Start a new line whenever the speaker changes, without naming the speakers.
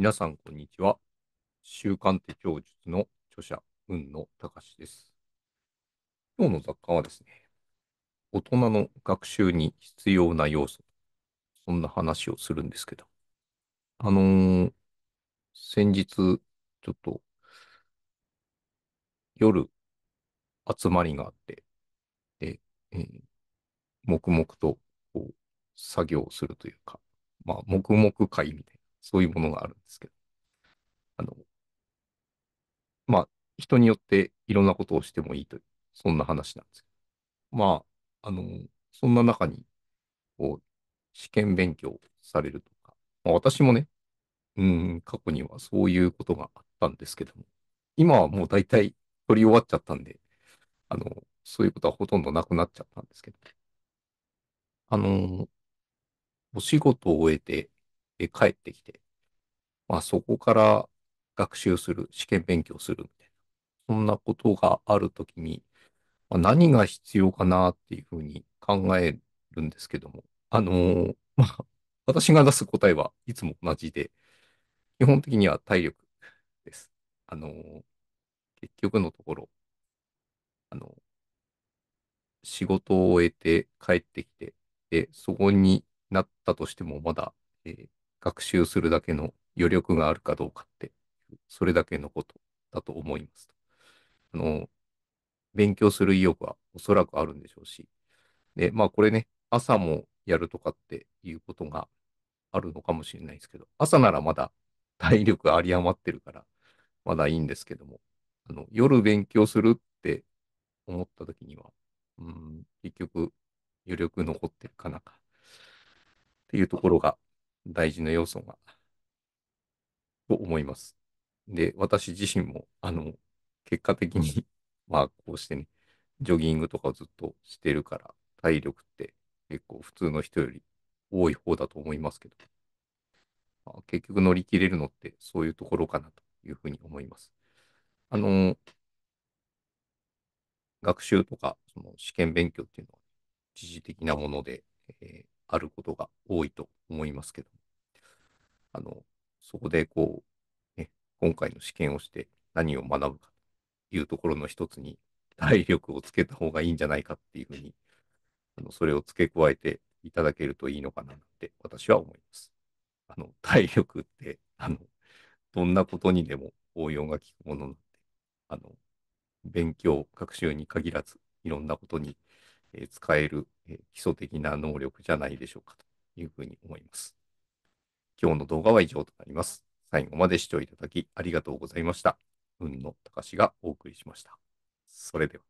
皆さん、こんにちは。週刊手帳術の著者、海野隆です。今日の雑貨はですね、大人の学習に必要な要素。そんな話をするんですけど。あのー、先日、ちょっと、夜、集まりがあって、で、えー、黙々と、こう、作業するというか、まあ、黙々会みたいな。そういうものがあるんですけど、あの、まあ、人によっていろんなことをしてもいいという、そんな話なんですけど、まあ、あの、そんな中に、こう、試験勉強されるとか、まあ、私もね、うん、過去にはそういうことがあったんですけども、今はもう大体取り終わっちゃったんで、あの、そういうことはほとんどなくなっちゃったんですけど、あの、お仕事を終えて、で帰ってきて、まあそこから学習する、試験勉強するみたいな、そんなことがあるときに、まあ、何が必要かなっていうふうに考えるんですけども、あのー、まあ、私が出す答えはいつも同じで、基本的には体力です。あのー、結局のところ、あのー、仕事を終えて帰ってきて、で、そこになったとしてもまだ、えー、学習するだけの余力があるかどうかって、それだけのことだと思います。あの、勉強する意欲はおそらくあるんでしょうし、で、まあこれね、朝もやるとかっていうことがあるのかもしれないですけど、朝ならまだ体力あり余ってるから、まだいいんですけども、あの、夜勉強するって思った時には、うん、結局、余力残ってるかなか、っていうところが大事な要素が、と思います。で、私自身も、あの、結果的に まあ、こうしてね、ジョギングとかをずっとしてるから、体力って結構普通の人より多い方だと思いますけど、まあ、結局乗り切れるのってそういうところかなというふうに思います。あの、学習とか、その試験勉強っていうのは、一時的なもので、えーあることが多いと思いますけど、あの、そこでこう、ね、今回の試験をして何を学ぶかというところの一つに体力をつけた方がいいんじゃないかっていうふうに、あのそれを付け加えていただけるといいのかなって私は思います。あの、体力って、あの、どんなことにでも応用が効くものなんで、あの、勉強、学習に限らず、いろんなことにえ使える、え基礎的な能力じゃないでしょうかというふうに思います。今日の動画は以上となります。最後まで視聴いただきありがとうございました。運の高しがお送りしました。それでは。